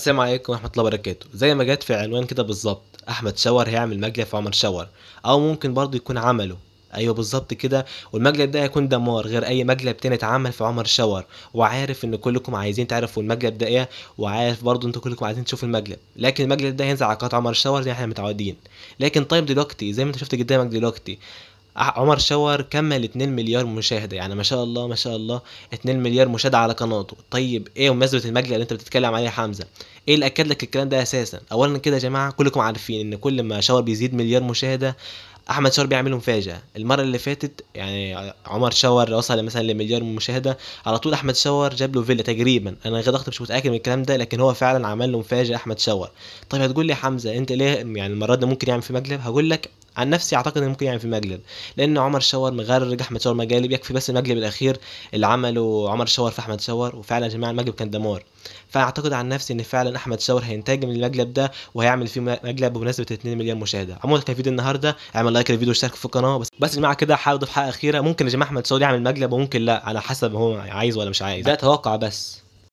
السلام عليكم ورحمة الله وبركاته زي ما جت في عنوان كده بالظبط أحمد شاور هيعمل مجلب في عمر شاور أو ممكن برضه يكون عمله ايوه بالظبط كده والمجلب ده هيكون دمار غير اي مجلب تاني اتعمل في عمر شاور وعارف ان كلكم عايزين تعرفوا المجلب ده ايه وعارف برضو انتوا كلكم عايزين تشوفوا المجلب لكن المجلب ده هينزل على قناه عمر شاور زي ما احنا متعودين لكن طيب دلوقتي زي ما انت شفت قدامك دلوقتي عمر شاور كمل 2 مليار مشاهده يعني ما شاء الله ما شاء الله 2 مليار مشاهده على قناته طيب ايه مناسبه المجلة اللي انت بتتكلم عليها حمزه ايه اللي اكد لك الكلام ده اساسا اولا كده يا جماعه كلكم عارفين ان كل ما شاور بيزيد مليار مشاهده احمد شاور بيعمل مفاجاه المره اللي فاتت يعني عمر شاور وصل مثلا لمليار مشاهده على طول احمد شاور جاب له فيلا تقريبا انا غير ضغط مش متاكد من الكلام ده لكن هو فعلا عمل له مفاجاه احمد شاور طيب هتقول لي حمزه انت ليه يعني المره دي ممكن يعمل في مقلب هقول لك عن نفسي اعتقد ان ممكن يعمل في مقلب لان عمر شاور مغرج احمد شاور مقالب يكفي بس المقلب الاخير اللي عمله عمر شاور في احمد شاور وفعلا يا جماعه المقلب كان دمار فاعتقد عن نفسي ان فعلا احمد شاور هينتجم المقلب ده وهيعمل فيه مقلب بمناسبه 2 مليون مشاهده عموما كان فيديو النهارده اعمل لايك للفيديو واشترك في القناه بس بس يا جماعه كده حابب اضيف حاجه اخيره ممكن يا جماعه احمد شاور يعمل مقلب وممكن لا على حسب هو عايز ولا مش عايز ده توقع بس